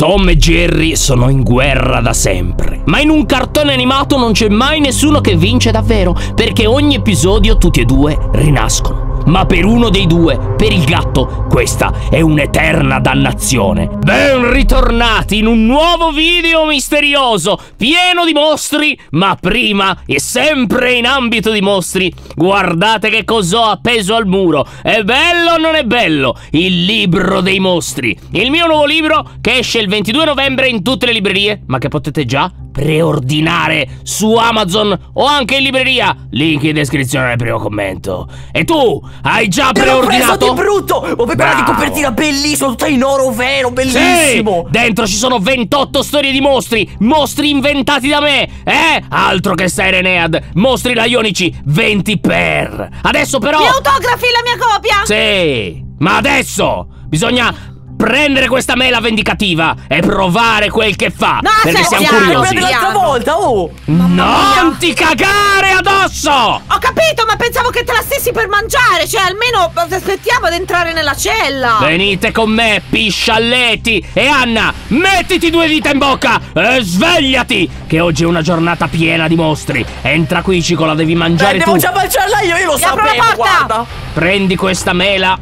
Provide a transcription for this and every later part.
Tom e Jerry sono in guerra da sempre. Ma in un cartone animato non c'è mai nessuno che vince davvero, perché ogni episodio tutti e due rinascono ma per uno dei due, per il gatto, questa è un'eterna dannazione. Ben ritornati in un nuovo video misterioso, pieno di mostri, ma prima e sempre in ambito di mostri, guardate che cos'ho appeso al muro. È bello o non è bello? Il libro dei mostri. Il mio nuovo libro che esce il 22 novembre in tutte le librerie, ma che potete già preordinare su Amazon o anche in libreria. Link in descrizione al primo commento. E tu hai già Te preordinato? Ma preso di brutto! Ho preparato di copertina bellissima, tutta in oro vero, bellissimo. Sì, dentro ci sono 28 storie di mostri, mostri inventati da me. Eh, altro che Sirenead, mostri laionici 20 per. Adesso però Mi autografi la mia copia? Sì, ma adesso Bisogna prendere questa mela vendicativa e provare quel che fa. No, perché siamo piano, curiosi. Ma l'altra volta, oh! Mamma non mia. ti cagare addosso! Ho capito, ma pensavo che te la stessi per mangiare. Cioè, almeno aspettiamo ad entrare nella cella. Venite con me, piscialletti. E Anna, mettiti due dita in bocca e svegliati. Che oggi è una giornata piena di mostri. Entra qui, Cicola, devi mangiare Beh, tu. devo già mangiarla io, io lo e sapevo, guarda. Prendi questa mela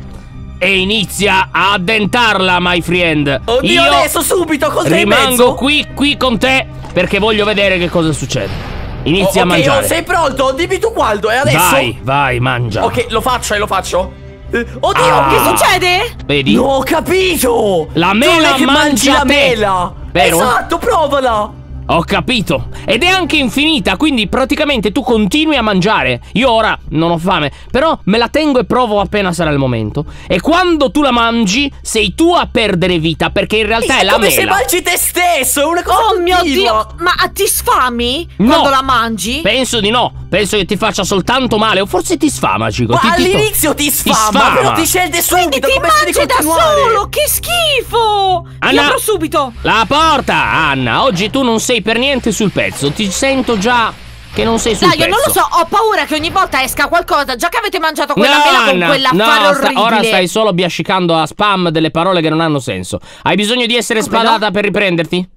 e inizia a addentarla, my friend. Oddio, Io adesso subito, cos'è Rimango qui, qui con te perché voglio vedere che cosa succede. Inizia oh, okay, a oh, mangiare. Oh, sei pronto? Dimmi tu Waldo, e adesso? Vai, vai, mangia. Ok, lo faccio, e eh, lo faccio. Eh, oddio, ah. che succede? Vedi? No, ho capito! La mela non che mangia mangi la mela! Vero? Esatto, provala! Ho capito. Ed è anche infinita, quindi praticamente tu continui a mangiare. Io ora non ho fame, però me la tengo e provo appena sarà il momento. E quando tu la mangi, sei tu a perdere vita, perché in realtà è, è la mela. Ma se mangi te stesso, è una cosa Oh mio Dio, ma ti sfami no. quando la mangi? Penso di no. Penso che ti faccia soltanto male o forse ti sfama, Cico. Ma ti, all'inizio ti, sfama, ti sfama, però ti scelte subito. Quindi ti mangi da solo, che schifo! Anna, apro subito. La porta, Anna. Oggi tu non sei sei per niente sul pezzo. Ti sento già che non sei sul Dai, pezzo. io non lo so, ho paura che ogni volta esca qualcosa, già che avete mangiato quella no, mela con no, quell'affare no, orribile. Sta, ora stai solo biascicando a spam delle parole che non hanno senso. Hai bisogno di essere Come ah, spadata no? per riprenderti?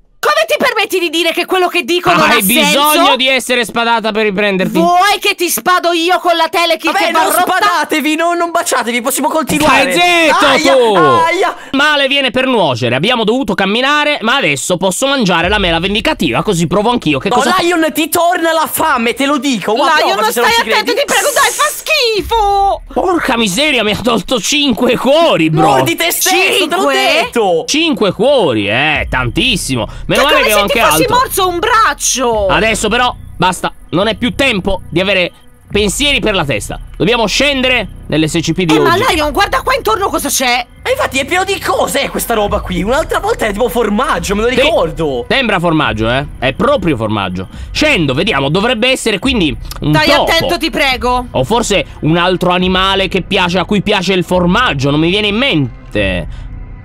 smetti di dire che quello che dico ah, non ha senso? Hai bisogno di essere spadata per riprenderti. Vuoi che ti spado io con la telechi Vabbè, che va non rotta? spadatevi, no, non baciatevi, possiamo continuare. Stai zitto aia, tu! Aia. Male viene per nuocere, abbiamo dovuto camminare, ma adesso posso mangiare la mela vendicativa, così provo anch'io che no, cosa... Lion, ti torna la fame, te lo dico. Ma Lion, prova, stai attento, ti prego, dai, fa schifo! Porca miseria, mi ha tolto 5 cuori, bro! Mordi te stesso, te l'ho detto! 5 cuori, eh, tantissimo. Meno cioè, male che ho che altro. Ma morso un braccio! Adesso però, basta, non è più tempo di avere pensieri per la testa. Dobbiamo scendere nell'SCP di eh, oggi. ma Lion, guarda qua intorno cosa c'è. Ma infatti è pieno di cose questa roba qui. Un'altra volta è tipo formaggio, me lo Te ricordo. Sembra formaggio, eh. È proprio formaggio. Scendo, vediamo, dovrebbe essere quindi un Dai, topo. attento, ti prego. O forse un altro animale che piace, a cui piace il formaggio, non mi viene in mente.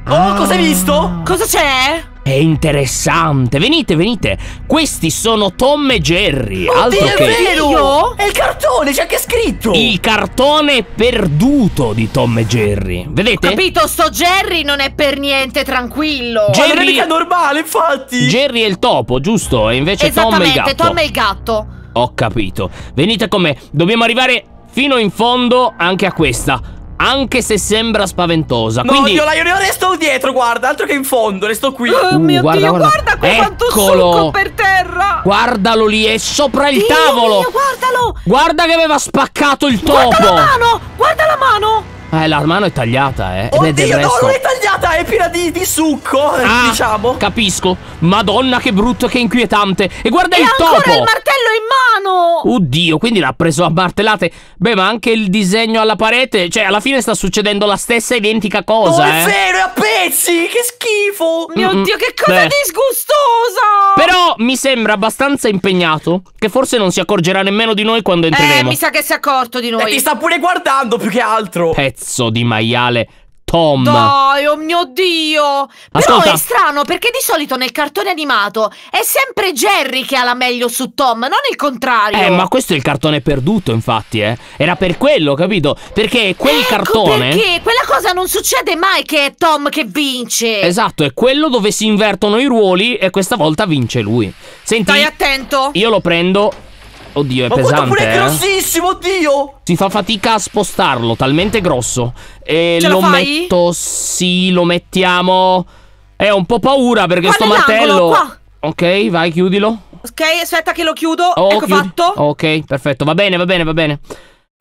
Oh, cosa hai visto? Cosa c'è? È interessante. Venite, venite. Questi sono Tom e Jerry. Oddio, Altro è che... vero! È il cartone, c'è anche scritto! Il cartone perduto di Tom e Jerry. Vedete? Ho capito, sto Jerry non è per niente tranquillo. Jerry... è normale, infatti! Jerry è il topo, giusto? E invece Tom è il gatto. Tom è il gatto. Ho capito. Venite con me. Dobbiamo arrivare fino in fondo anche a questa anche se sembra spaventosa. No, Quindi... Dio, io ne sto dietro, guarda, altro che in fondo, ne sto qui. Oh uh, mio guarda, Dio, guarda, guarda qua Eccolo. quanto succo per terra. Guardalo lì, è sopra il Dio tavolo. Mio, guardalo. Guarda che aveva spaccato il topo. Guarda la mano, guarda la mano. Eh, la mano è tagliata, eh. Oddio, del resto... no, non è tagliata, è piena di, di succo, ah, diciamo. Capisco. Madonna, che brutto, che inquietante. E guarda e il topo. Ha il martello in mano. Oddio, quindi l'ha preso a martellate. Beh, ma anche il disegno alla parete. Cioè, alla fine sta succedendo la stessa identica cosa. Non è eh. vero, è a pezzi. Che schifo. Mio mm -mm, Dio, che cosa beh. disgustosa. Però mi sembra abbastanza impegnato. Che forse non si accorgerà nemmeno di noi quando eh, entreremo. Eh, mi sa che si è accorto di eh, noi. E ti sta pure guardando più che altro. Eh, pezzo di maiale Tom. Dai, oh mio Dio! Ascolta. Però è strano perché di solito nel cartone animato è sempre Jerry che ha la meglio su Tom, non il contrario. Eh, ma questo è il cartone perduto, infatti, eh. Era per quello, capito? Perché quel ecco cartone. Perché quella cosa non succede mai che è Tom che vince. Esatto, è quello dove si invertono i ruoli e questa volta vince lui. Senti. Stai attento. Io lo prendo Oddio, è Ma pesante. Ma è eh. grossissimo, oddio! Si fa fatica a spostarlo, talmente grosso. E Ce lo metto. Sì, lo mettiamo. Eh, ho un po' paura perché Qual sto martello. Qua. Ok, vai, chiudilo. Ok, aspetta che lo chiudo. Oh, ecco chiudi. fatto. Ok, perfetto. Va bene, va bene, va bene.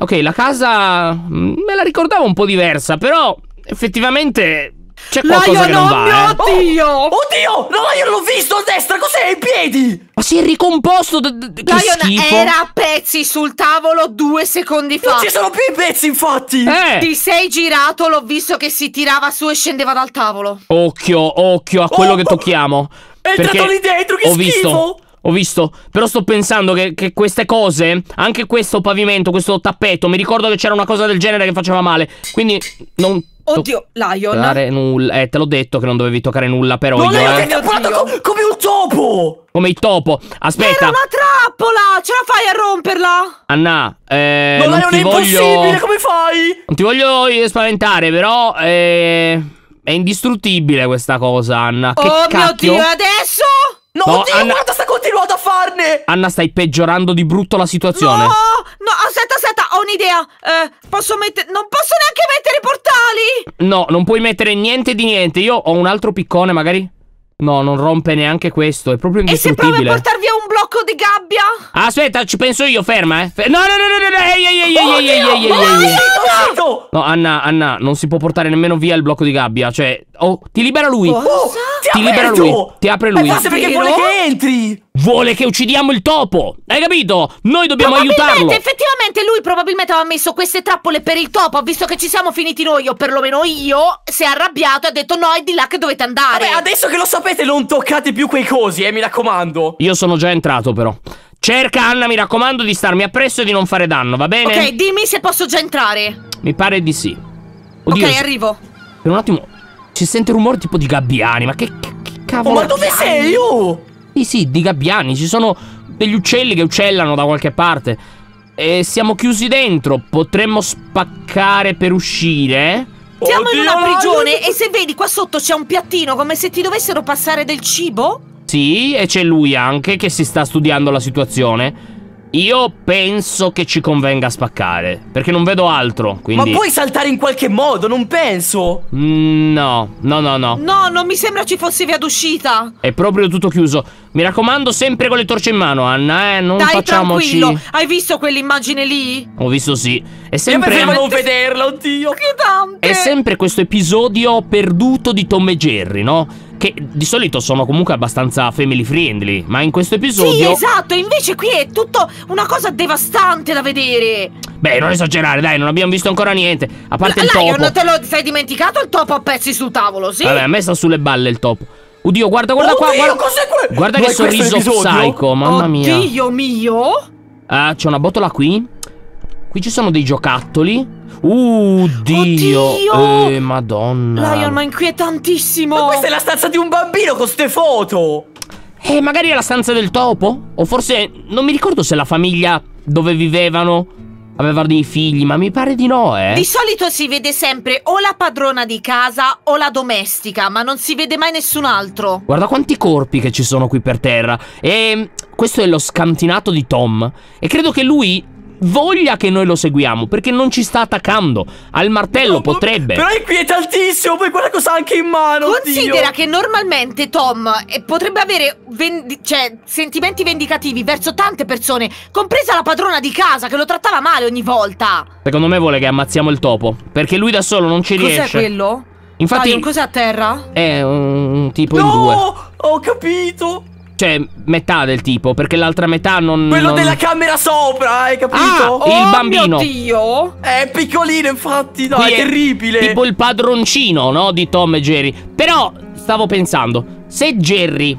Ok, la casa mm, me la ricordavo un po' diversa, però effettivamente c'è qualcosa Lion, che non oh va, mio eh. Dio! Oh, oddio! No, Lion l'ho visto a destra! Cos'è? I piedi! Ma si è ricomposto! D- d- Lion schifo. era a pezzi sul tavolo due secondi fa! Non ci sono più i pezzi, infatti! Eh. Ti sei girato, l'ho visto che si tirava su e scendeva dal tavolo! Occhio, occhio a quello oh, che tocchiamo! È entrato lì dentro, che ho schifo! Visto ho visto. Però sto pensando che, che, queste cose, anche questo pavimento, questo tappeto, mi ricordo che c'era una cosa del genere che faceva male. Quindi non Oddio, Lion. Toccare nulla. Eh, te l'ho detto che non dovevi toccare nulla, però. Non io, l'hai eh. intrappolata co- come un topo! Come il topo. Aspetta. Ma Era una trappola! Ce la fai a romperla? Anna, eh. Ma non, non è voglio... come fai? Non ti voglio spaventare, però. Eh. È indistruttibile questa cosa, Anna. Che oh cacchio? mio dio, adesso? No, no oddio, Anna... guarda, sta continuando a farne! Anna, stai peggiorando di brutto la situazione. No, un'idea! Eh, posso mettere... Non posso neanche mettere i portali! No, non puoi mettere niente di niente. Io ho un altro piccone, magari? No, non rompe neanche questo, è proprio indistruttibile. E se provo a portar via un blocco di gabbia? Ah, aspetta, ci penso io, ferma, eh. Fer no, no, no, no, no, ehi, ehi, ehi, ehi, ehi, ehi, ehi, ehi. No, Anna, Anna, non si può portare nemmeno via il blocco di gabbia, cioè... Oh, ti libera lui. Oh, ti libera lui, ti apre lui. Ma forse perché vuole che entri! vuole che uccidiamo il topo. Hai capito? Noi dobbiamo aiutarlo. Effettivamente lui probabilmente aveva messo queste trappole per il topo, visto che ci siamo finiti noi, o perlomeno io, si è arrabbiato e ha detto no, è di là che dovete andare. Vabbè, adesso che lo sapete non toccate più quei cosi, eh, mi raccomando. Io sono già entrato però. Cerca Anna, mi raccomando, di starmi appresso e di non fare danno, va bene? Ok, dimmi se posso già entrare. Mi pare di sì. Oddio, ok, arrivo. Per un attimo, si sente rumore tipo di gabbiani, ma che, che, cavolo? Oh, ma dove sei io? Oh? Sì, sì, di gabbiani, ci sono degli uccelli che uccellano da qualche parte. E siamo chiusi dentro, potremmo spaccare per uscire. Siamo Oddio, in una prigione no, no, no. e se vedi qua sotto c'è un piattino come se ti dovessero passare del cibo? Sì, e c'è lui anche che si sta studiando la situazione. Io penso che ci convenga spaccare, perché non vedo altro, quindi... Ma puoi saltare in qualche modo, non penso! Mm, no, no, no, no. No, non mi sembra ci fosse via d'uscita. È proprio tutto chiuso. Mi raccomando, sempre con le torce in mano, Anna, eh, non Dai, facciamoci... Dai, tranquillo, hai visto quell'immagine lì? Ho visto sì. È sempre... Io non vederla, oddio! Che tante! È sempre questo episodio perduto di Tom e Jerry, no? che di solito sono comunque abbastanza family friendly, ma in questo episodio... Sì, esatto, invece qui è tutto una cosa devastante da vedere. Beh, non esagerare, dai, non abbiamo visto ancora niente. A parte L il topo. Lion, te lo sei dimenticato il topo a pezzi sul tavolo, sì? Vabbè, ha messo sulle balle il topo. Oddio, guarda, guarda Oddio, qua, guarda, guarda che sorriso psycho, mamma Oddio mia. Oddio mio. Ah, c'è una botola qui. Qui ci sono dei giocattoli. Uddio! Uh, Oddio! Eh, madonna. Lion, ma inquietantissimo. Ma questa è la stanza di un bambino con queste foto. Eh, magari è la stanza del topo? O forse non mi ricordo se la famiglia dove vivevano aveva dei figli, ma mi pare di no, eh. Di solito si vede sempre o la padrona di casa o la domestica, ma non si vede mai nessun altro. Guarda quanti corpi che ci sono qui per terra. E ehm, questo è lo scantinato di Tom. E credo che lui voglia che noi lo seguiamo perché non ci sta attaccando. Al martello no, potrebbe. Però è inquietantissimo. Poi guarda cosa ha anche in mano. Considera oddio. che normalmente Tom eh, potrebbe avere cioè, sentimenti vendicativi verso tante persone, compresa la padrona di casa che lo trattava male ogni volta. Secondo me vuole che ammazziamo il topo perché lui da solo non ci Cos riesce. Cos'è quello? Infatti, cos'è a terra? È un tipo no! in due. No, ho capito. Cioè, metà del tipo, perché l'altra metà non. Quello non... della camera sopra, hai capito? Ah, il oh bambino. Oddio! È piccolino, infatti, no, è, è terribile. Tipo il padroncino, no? Di Tom e Jerry. Però, stavo pensando, se Jerry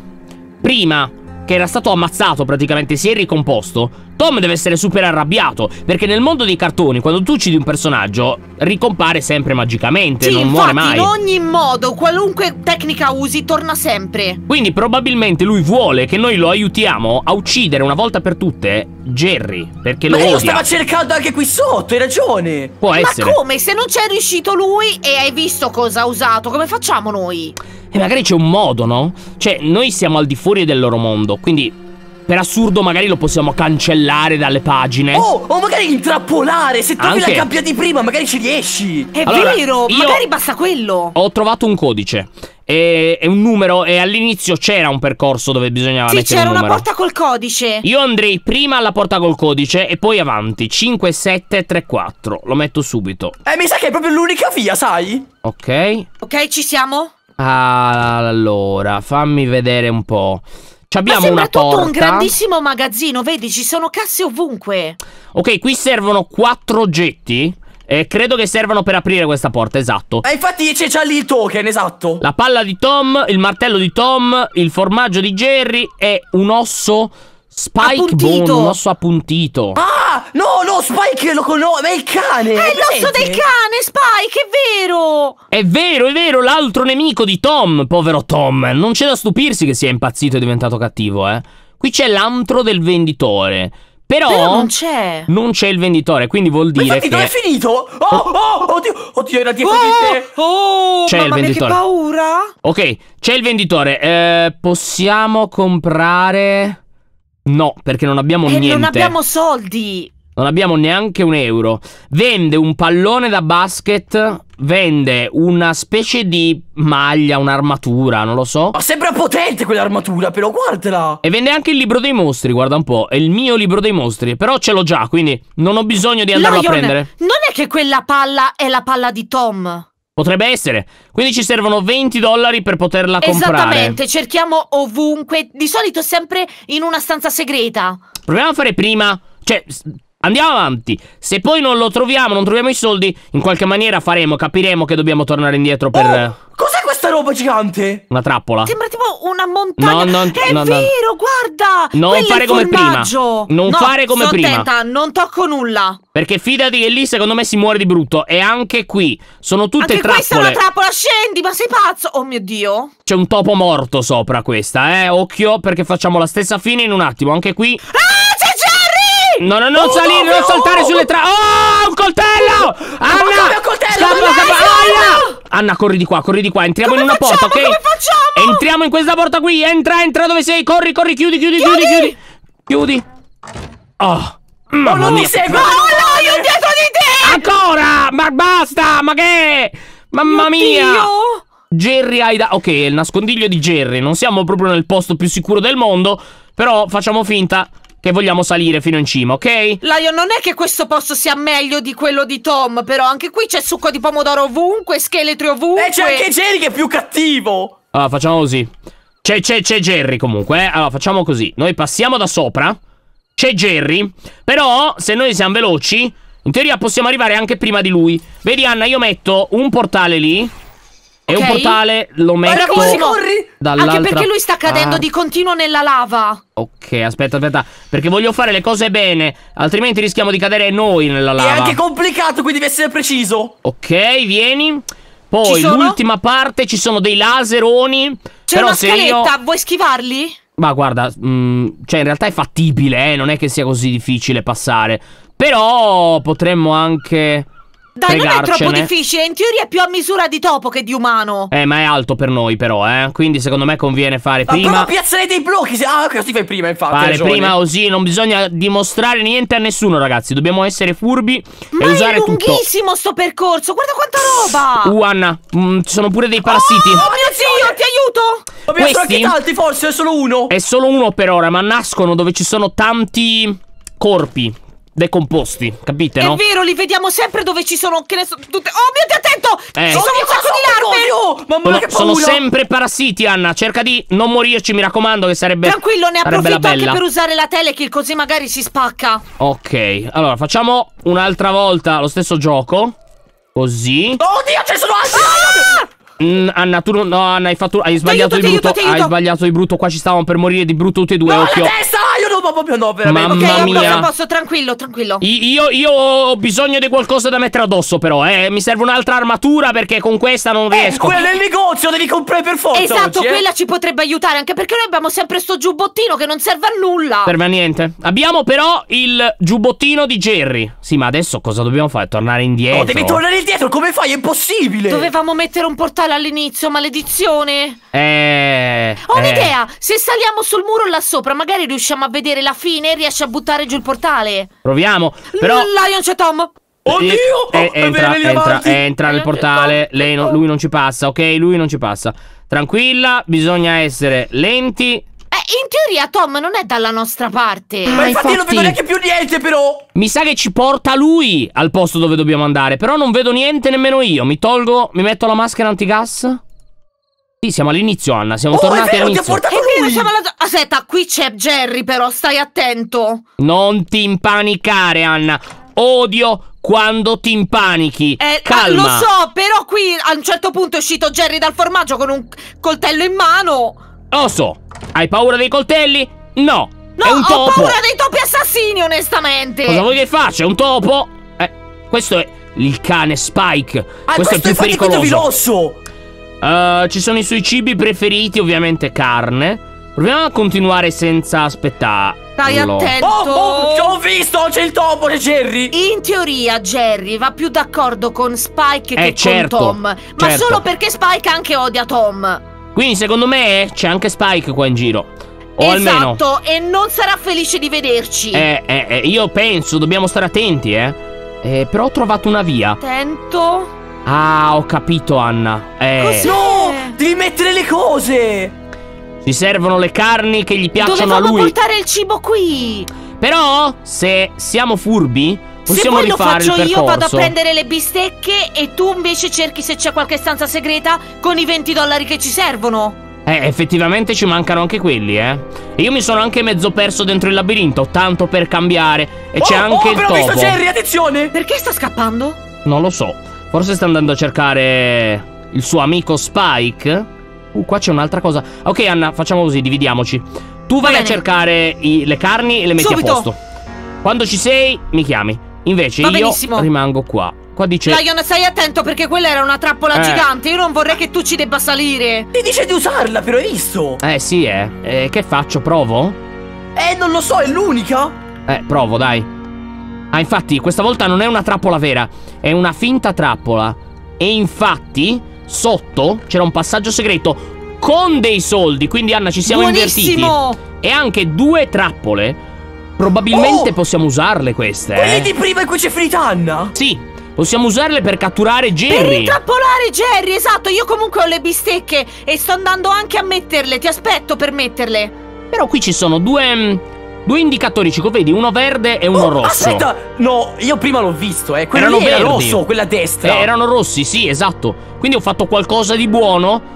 prima che era stato ammazzato praticamente, si è ricomposto, Tom deve essere super arrabbiato, perché nel mondo dei cartoni, quando tu uccidi un personaggio, ricompare sempre magicamente, sì, non infatti, muore mai. in ogni modo, qualunque tecnica usi, torna sempre. Quindi probabilmente lui vuole che noi lo aiutiamo a uccidere una volta per tutte Jerry, perché Ma lo odia. Ma lo stava cercando anche qui sotto, hai ragione. Può essere. Ma come? Se non c'è riuscito lui e hai visto cosa ha usato, come facciamo noi? E magari c'è un modo, no? Cioè, noi siamo al di fuori del loro mondo quindi per assurdo magari lo possiamo cancellare dalle pagine Oh, o magari intrappolare, se trovi Anche. la gabbia di prima magari ci riesci È allora, vero, magari basta quello Ho trovato un codice È un numero e all'inizio c'era un percorso dove bisognava sì, mettere un numero. c'era una porta col codice. Io andrei prima alla porta col codice e poi avanti, 5734. Lo metto subito. Eh, mi sa che è proprio l'unica via, sai? Ok. Ok, ci siamo? Allora, fammi vedere un po'. Ci abbiamo una porta. un grandissimo magazzino, vedi, ci sono casse ovunque. Ok, qui servono quattro oggetti. Eh, credo che servano per aprire questa porta, esatto. E eh, infatti c'è già lì il token, esatto. La palla di Tom, il martello di Tom, il formaggio di Jerry e un osso spike appuntito. bone, un osso appuntito. Ah! no, no, Spike lo conosco. È il cane. È il rosso del cane, Spike, è vero. È vero, è vero. L'altro nemico di Tom, povero Tom. Non c'è da stupirsi che sia impazzito e diventato cattivo, eh. Qui c'è l'antro del venditore. Però, Però non c'è. Non c'è il venditore, quindi vuol dire. Ma infatti, che... dove è finito? Oh, oh, oh oddio, oddio, era dietro oh, di te. Oh, c'è il venditore. Mia, che paura. Ok, c'è il venditore. Eh, possiamo comprare. No, perché non abbiamo e eh, niente. non abbiamo soldi! Non abbiamo neanche un euro. Vende un pallone da basket, vende una specie di maglia, un'armatura, non lo so. Ma sembra potente quell'armatura, però guardala. E vende anche il libro dei mostri, guarda un po'. È il mio libro dei mostri, però ce l'ho già, quindi non ho bisogno di andarlo Lion, a prendere. Non è che quella palla è la palla di Tom. Potrebbe essere. Quindi ci servono 20 dollari per poterla comprare. Esattamente, cerchiamo ovunque. Di solito sempre in una stanza segreta. Proviamo a fare prima. Cioè, Andiamo avanti. Se poi non lo troviamo, non troviamo i soldi, in qualche maniera faremo, capiremo che dobbiamo tornare indietro per... Oh, cos'è questa roba gigante? Una trappola. Sembra tipo una montagna. No, non, È no, vero, guarda! Non fare come prima. Non no, fare come prima. Attenta, non tocco nulla. Perché fidati che lì secondo me si muore di brutto. E anche qui. Sono tutte anche trappole. Ma questa è una trappola, scendi, ma sei pazzo! Oh mio Dio. C'è un topo morto sopra questa, eh. Occhio, perché facciamo la stessa fine in un attimo. Anche qui... Ah! No, no, non oh, salire, no, non saltare no. sulle tra... Oh, un coltello! Oh, Anna! Coltello, scappa, scappa! Anna! Anna, corri di qua, corri di qua. Entriamo come in una facciamo, porta, ok? Come facciamo? Entriamo in questa porta qui. Entra, entra dove sei. Corri, corri, chiudi, chiudi, chiudi, chiudi. Chiudi. Oh, mamma oh, non mia. mi segue. Oh, no, io dietro di te! Ancora! Ma basta, ma che... Mamma Mio mia! Dio. Jerry Aida. Ok, è il nascondiglio di Jerry. Non siamo proprio nel posto più sicuro del mondo. Però facciamo finta che vogliamo salire fino in cima, ok? Lion, non è che questo posto sia meglio di quello di Tom, però anche qui c'è succo di pomodoro ovunque, scheletri ovunque. E eh, c'è anche Jerry che è più cattivo. Allora, facciamo così. C'è, Jerry comunque, eh? Allora, facciamo così. Noi passiamo da sopra. C'è Jerry. Però, se noi siamo veloci, in teoria possiamo arrivare anche prima di lui. Vedi, Anna, io metto un portale lì. È okay. un portale, lo metto corri, corri. Anche perché lui sta cadendo ah. di continuo nella lava Ok, aspetta, aspetta Perché voglio fare le cose bene Altrimenti rischiamo di cadere noi nella lava È anche complicato, quindi devi essere preciso Ok, vieni Poi, l'ultima parte, ci sono dei laseroni C'è una scaletta, io... vuoi schivarli? Ma guarda, mh, mm, cioè in realtà è fattibile, eh Non è che sia così difficile passare Però potremmo anche... Dai, fregarcene. non è troppo difficile. In teoria è più a misura di topo che di umano. Eh, ma è alto per noi, però, eh. Quindi, secondo me, conviene fare ma prima. Ma piazzare dei blocchi. Ah, ok, fai prima, infatti. Fare prima così. Non bisogna dimostrare niente a nessuno, ragazzi. Dobbiamo essere furbi ma e usare tutto. Ma è lunghissimo sto percorso. Guarda quanta roba. Uh, Anna, mm, ci sono pure dei parassiti. Oh, oh mio dio, ti aiuto. Dobbiamo Questi... tanti, forse. È solo uno. È solo uno per ora, ma nascono dove ci sono tanti corpi decomposti, capite, no? È vero, li vediamo sempre dove ci sono, che ne so, tutte... Oh mio Dio, attento! Eh. Ci sono un sacco di larve! Mamma sono, che paura! Sono sempre parassiti, Anna, cerca di non morirci, mi raccomando, che sarebbe... Tranquillo, ne sarebbe approfitto anche per usare la telekill, così magari si spacca. Ok, allora, facciamo un'altra volta lo stesso gioco. Così. Oddio, ci sono altri! Ah! Anna, tu non, no, Anna, hai, fatto, hai sbagliato aiuto, di brutto. Aiuto, hai sbagliato di brutto. Qua ci stavamo per morire di brutto tutti e due. No, occhio. La testa! Ah, io no, proprio no, veramente. Mamma ok, mia. posso, posso, tranquillo, tranquillo. Io, io, ho bisogno di qualcosa da mettere addosso, però. Eh. Mi serve un'altra armatura perché con questa non eh, riesco. Quella del negozio devi comprare per forza. Esatto, oggi, eh. quella ci potrebbe aiutare. Anche perché noi abbiamo sempre sto giubbottino che non serve a nulla. Serve a niente. Abbiamo però il giubbottino di Jerry. Sì, ma adesso cosa dobbiamo fare? Tornare indietro. No, devi tornare indietro. Come fai? È impossibile. Dovevamo mettere un portale sale all'inizio, maledizione! Eh... Ho eh. un'idea! Se saliamo sul muro là sopra, magari riusciamo a vedere la fine e riesci a buttare giù il portale. Proviamo, però... Lion c'è Tom! Eh, Oddio! Eh, eh, entra, entra, entra nel portale. Lei no, lui non ci passa, ok? Lui non ci passa. Tranquilla, bisogna essere lenti, in teoria Tom non è dalla nostra parte. Ma ah, infatti, infatti, non vedo neanche più niente, però. Mi sa che ci porta lui al posto dove dobbiamo andare. Però non vedo niente nemmeno io. Mi tolgo, mi metto la maschera antigas. Sì, siamo all'inizio, Anna. Siamo oh, tornati vero, all'inizio. È vero, siamo alla... Aspetta, qui c'è Jerry, però, stai attento. Non ti impanicare, Anna. Odio quando ti impanichi. Eh, ah, Calma. Lo so, però qui a un certo punto è uscito Jerry dal formaggio con un coltello in mano. Osso, hai paura dei coltelli? No, no è un topo! ho paura dei topi assassini, onestamente! Cosa vuoi che faccia? È un topo? Eh, questo è il cane Spike. Ah, questo, questo è il più è pericoloso. Velosso. Uh, eh, ci sono i suoi cibi preferiti, ovviamente carne. Proviamo a continuare senza aspettare. Stai attento. Oh, oh, ho visto, c'è il topo, c'è Jerry. In teoria Jerry va più d'accordo con Spike eh, che certo, con Tom, ma certo. solo perché Spike anche odia Tom. Quindi secondo me c'è anche Spike qua in giro. O esatto, almeno... e non sarà felice di vederci. Eh, eh, eh, io penso, dobbiamo stare attenti, eh. eh però ho trovato una via. Attento. Ah, ho capito, Anna. Eh. Cos'è? No, devi mettere le cose. Ci servono le carni che gli piacciono Dovevamo a lui. Dovevamo portare il cibo qui. Però, se siamo furbi, Possiamo se poi lo faccio io, vado a prendere le bistecche e tu invece cerchi se c'è qualche stanza segreta con i 20 dollari che ci servono. Eh, effettivamente ci mancano anche quelli, eh. Io mi sono anche mezzo perso dentro il labirinto, tanto per cambiare. E oh, c'è anche oh, il topo. Oh, visto Jerry, attenzione! Perché sta scappando? Non lo so. Forse sta andando a cercare il suo amico Spike. Uh, qua c'è un'altra cosa. Ok, Anna, facciamo così, dividiamoci. Tu vai Bene. a cercare i, le carni e le metti Subito. a posto. Quando ci sei, mi chiami. Invece io rimango qua. Qua dice... Lion, stai attento perché quella era una trappola eh. gigante. Io non vorrei che tu ci debba salire. Ti dice di usarla, però hai visto? Eh, sì, eh. eh che faccio? Provo? Eh, non lo so, è l'unica. Eh, provo, dai. Ah, infatti, questa volta non è una trappola vera. È una finta trappola. E infatti, sotto c'era un passaggio segreto con dei soldi. Quindi, Anna, ci siamo Buonissimo. invertiti. E anche due trappole Probabilmente oh! possiamo usarle queste, Quelle eh. di prima in cui c'è Fritanna? Sì, Possiamo usarle per catturare Jerry. Per intrappolare Jerry, esatto. Io comunque ho le bistecche e sto andando anche a metterle. Ti aspetto per metterle. Però qui ci sono due. Mm, due indicatori, Cico, vedi? Uno verde e uno oh, rosso. Aspetta, no, io prima l'ho visto, eh. Quello era rosso, quella destra. Eh, erano rossi, sì, esatto. Quindi ho fatto qualcosa di buono.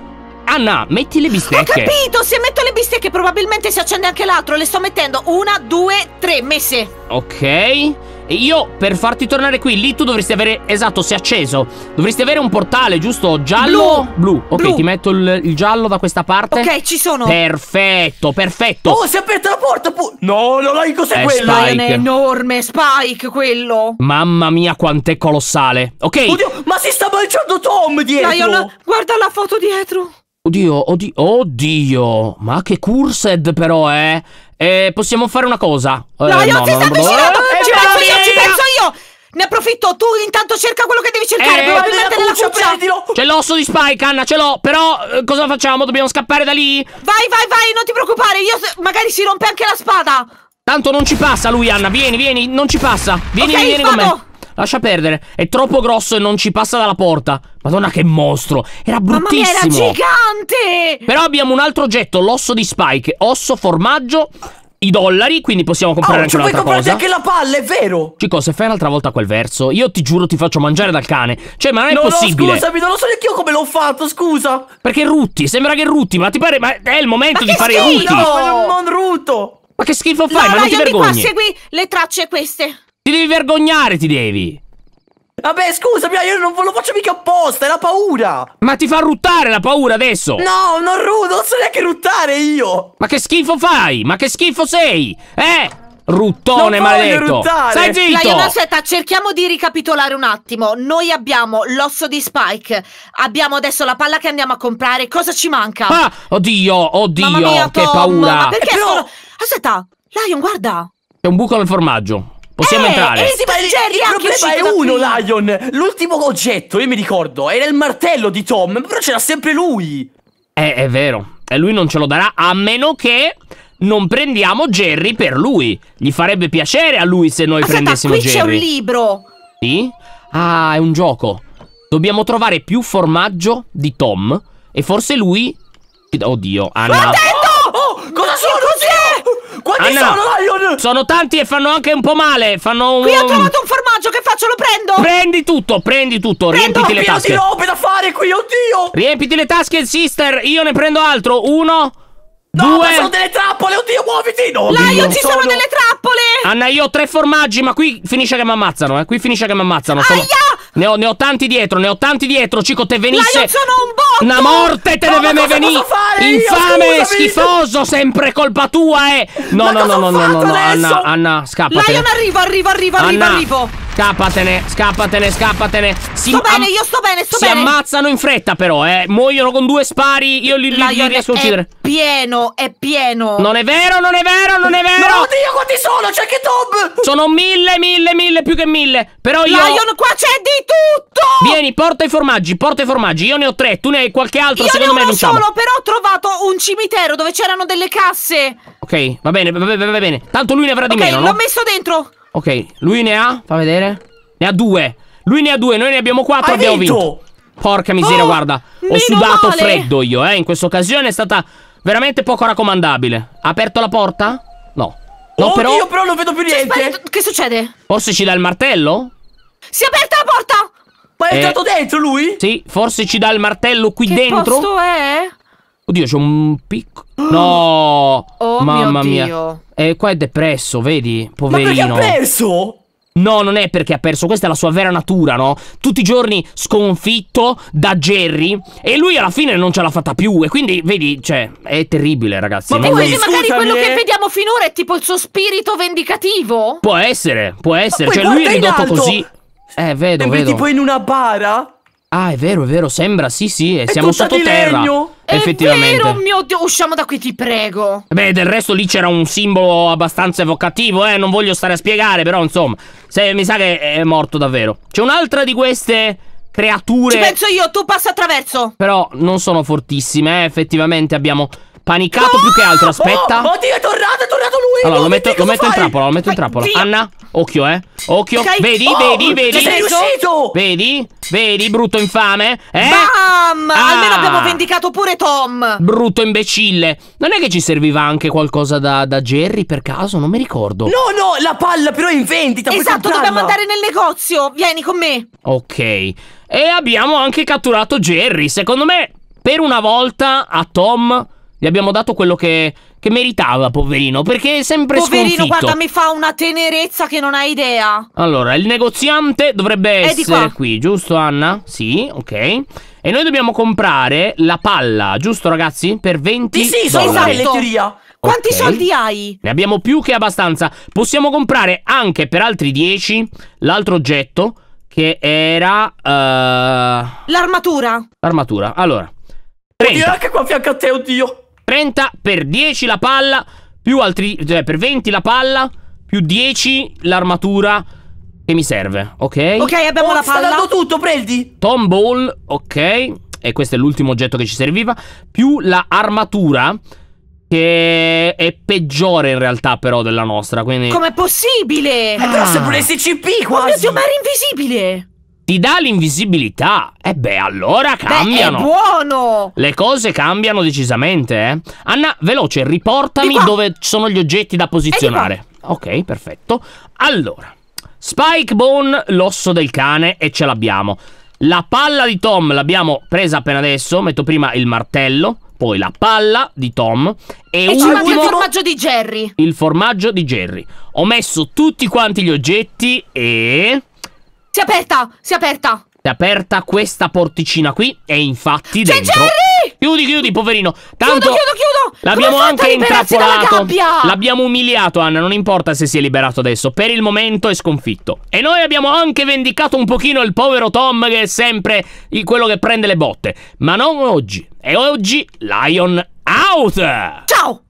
Anna, metti le bistecche. Ho capito, se metto le bistecche probabilmente si accende anche l'altro. Le sto mettendo una, due, tre, messe. Ok. E Io, per farti tornare qui, lì tu dovresti avere... Esatto, si è acceso. Dovresti avere un portale, giusto? Giallo? Blu. blu. Ok, blu. ti metto il, il, giallo da questa parte. Ok, ci sono. Perfetto, perfetto. Oh, si è aperta la porta. No, non l'hai cos'è eh, quello? Spike. È un enorme Spike, quello. Mamma mia, quant'è colossale. Ok. Oddio, ma si sta mangiando Tom dietro. Dai, la... guarda la foto dietro. Oddio, oddio, oddio. Ma che cursed però, eh. eh possiamo fare una cosa. Eh, no, io no, ti no, sta avvicinando. Eh, ci penso io, ci penso io. Ne approfitto, tu intanto cerca quello che devi cercare. Eh, probabilmente nella cuccia, cuccia. prendilo. C'è l'osso di Spike, Anna, ce l'ho. Però eh, cosa facciamo? Dobbiamo scappare da lì? Vai, vai, vai, non ti preoccupare. Io magari si rompe anche la spada. Tanto non ci passa lui, Anna. Vieni, vieni, non ci passa. Vieni, okay, vieni vado. con me. Lascia perdere. È troppo grosso e non ci passa dalla porta. Madonna che mostro. Era bruttissimo. Mamma mia, era gigante. Però abbiamo un altro oggetto, l'osso di Spike. Osso, formaggio i dollari, quindi possiamo comprare oh, anche un'altra cosa. Ma puoi comprare anche la palla, è vero? Chico, se fai un'altra volta quel verso, io ti giuro ti faccio mangiare dal cane. Cioè, ma non è no, possibile. No, scusami, non lo so neanche io come l'ho fatto, scusa. Perché rutti, sembra che rutti, ma ti pare ma è il momento di fare schifo! rutti. No, non rutto. Ma che schifo fai? Lola, ma non ti io vergogni. qua, segui le tracce queste. Ti devi vergognare, ti devi. Vabbè, scusami, io non lo faccio mica apposta, è la paura! Ma ti fa ruttare la paura adesso! No, non rudo, non so neanche ruttare io! Ma che schifo fai? Ma che schifo sei? Eh? Ruttone non maledetto! Ruttare. Stai zitto! Lion, aspetta, cerchiamo di ricapitolare un attimo. Noi abbiamo l'osso di Spike, abbiamo adesso la palla che andiamo a comprare, cosa ci manca? Ah, oddio, oddio, mia, che Tom, paura! Ma perché eh, Però... sono... Aspetta, Lion, guarda! C'è un buco nel formaggio. Possiamo eh, entrare. Eh, sì, ma Jerry, certo, il problema è uno, qui. Lion. L'ultimo oggetto, io mi ricordo, era il martello di Tom, però c'era sempre lui. Eh, è vero. E lui non ce lo darà a meno che non prendiamo Jerry per lui. Gli farebbe piacere a lui se noi Aspetta, prendessimo qui Jerry. Ma c'è un libro. Sì? Ah, è un gioco. Dobbiamo trovare più formaggio di Tom. E forse lui. Oddio, Anna. Attento! oh, cosa sono? Così? quanti ah, sono, Lion? Sono tanti e fanno anche un po' male. Fanno Qui ho trovato un formaggio, che faccio? Lo prendo? Prendi tutto, prendi tutto, prendo riempiti le tasche. Ma robe da fare qui, oddio! Riempiti le tasche, sister, io ne prendo altro. Uno... No, due. sono delle trappole, oddio, muoviti! No, Lion, ci sono... sono delle trappole! Anna, io ho tre formaggi, ma qui finisce che mi ammazzano, eh. Qui finisce che mi ammazzano. Sono... Aia! Ne ho, ne ho, tanti dietro, ne ho tanti dietro, Cico, te venisse. Ma io sono un botto! Una morte te no, deve venire! Infame, io, schifoso, sempre colpa tua, eh! No, no, no, no, no, no, no, Anna, Anna, scappatene. Lion arrivo, arrivo, arrivo, arriva, arrivo. Scappatene, scappatene, scappatene. Si, sto bene, io sto bene, sto si bene. Si ammazzano in fretta, però, eh. Muoiono con due spari, io li, li, li riesco a uccidere. È pieno, è pieno. Non è vero, non è vero, non è vero. No, oddio, quanti sono? C'è che Tob! Sono mille, mille, mille, più che mille. Però io. Lion, qua c'è di tutto! Vieni, porta i formaggi, porta i formaggi. Io ne ho tre, tu ne hai qualche altro, Io secondo me non c'è. Io ne ho solo, però ho trovato un cimitero dove c'erano delle casse. Ok, va bene, va bene, va bene. Tanto lui ne avrà di okay, meno, Ok, l'ho no? messo dentro. Ok, lui ne ha, fa vedere. Ne ha due. Lui ne ha due, noi ne abbiamo quattro, hai abbiamo vinto. vinto. Porca miseria, oh, guarda. Ho sudato male. freddo io, eh. In questa occasione è stata veramente poco raccomandabile. Ha aperto la porta? No. No, oh, però... Io però non vedo più cioè, niente. Cioè, che succede? Forse ci dà il martello? Si è aperta la porta! Ma è eh, entrato dentro lui? Sì, forse ci dà il martello qui che dentro. Che posto è? Oddio, c'è un picco. No! Oh mamma mio Dio. mia. Eh, qua è depresso, vedi? Poverino. Ma perché ha perso? No, non è perché ha perso, questa è la sua vera natura, no? Tutti i giorni sconfitto da Jerry e lui alla fine non ce l'ha fatta più e quindi, vedi, cioè, è terribile, ragazzi. Ma non quindi non... magari quello che eh. vediamo finora è tipo il suo spirito vendicativo? Può essere, può essere, cioè lui è ridotto così. Eh, vedo, Sembri vedo. tipo in una bara? Ah, è vero, è vero, sembra, sì, sì, e siamo sottoterra. Legno. Effettivamente. È vero, mio Dio, usciamo da qui, ti prego. Beh, del resto lì c'era un simbolo abbastanza evocativo, eh, non voglio stare a spiegare, però insomma, se, mi sa che è morto davvero. C'è un'altra di queste creature. Ci penso io, tu passa attraverso. Però non sono fortissime, eh, effettivamente abbiamo Panicato oh! più che altro, aspetta. Oh, oddio, è tornato, è tornato lui. Allora, lo metto, lo metto in trappola, lo metto in trappola. Via. Anna, occhio, eh. Occhio. Okay. Vedi, oh, vedi, vedi. sei riuscito. Vedi? Vedi, brutto infame? Eh? Bam! Ah. Almeno abbiamo ah. vendicato pure Tom. Brutto imbecille. Non è che ci serviva anche qualcosa da, da Jerry per caso? Non mi ricordo. No, no, la palla però è in vendita. Esatto, dobbiamo andare nel negozio. Vieni con me. Ok. E abbiamo anche catturato Jerry. Secondo me, per una volta a Tom gli abbiamo dato quello che, che meritava, poverino, perché è sempre poverino, sconfitto. Poverino, guarda, mi fa una tenerezza che non hai idea. Allora, il negoziante dovrebbe è essere qui, giusto Anna? Sì, ok. E noi dobbiamo comprare la palla, giusto ragazzi? Per 20 sì, sì, dollari. Sì, esatto. teoria. Quanti okay. soldi hai? Ne abbiamo più che abbastanza. Possiamo comprare anche per altri 10 l'altro oggetto che era... Uh... L'armatura. L'armatura, allora. 30. Oddio, anche qua a fianco a te, oddio. 30 per 10 la palla, più altri, cioè per 20 la palla, più 10 l'armatura che mi serve, ok? Ok, abbiamo oh, la palla. Sta dando tutto, prendi. Tomball, ok. E questo è l'ultimo oggetto che ci serviva. Più la armatura che è peggiore in realtà però della nostra, quindi... Com'è possibile? Ah. Eh, però se pure ah. SCP quasi! Oh mio Dio, ma era invisibile! ti dà l'invisibilità. E eh beh, allora cambiano. Beh, è buono! Le cose cambiano decisamente, eh. Anna, veloce, riportami dove sono gli oggetti da posizionare. Ok, perfetto. Allora, Spike Bone, l'osso del cane, e ce l'abbiamo. La palla di Tom l'abbiamo presa appena adesso. Metto prima il martello, poi la palla di Tom. E, e ultimo, il formaggio di Jerry. Il formaggio di Jerry. Ho messo tutti quanti gli oggetti e... Si è aperta! Si è aperta! Si è aperta questa porticina qui e infatti C'è Jerry! Chiudi, chiudi, poverino. Tanto chiudo, chiudo, chiudo! L'abbiamo anche intrappolato. L'abbiamo umiliato, Anna. Non importa se si è liberato adesso. Per il momento è sconfitto. E noi abbiamo anche vendicato un pochino il povero Tom, che è sempre quello che prende le botte. Ma non oggi. E oggi, Lion out! Ciao!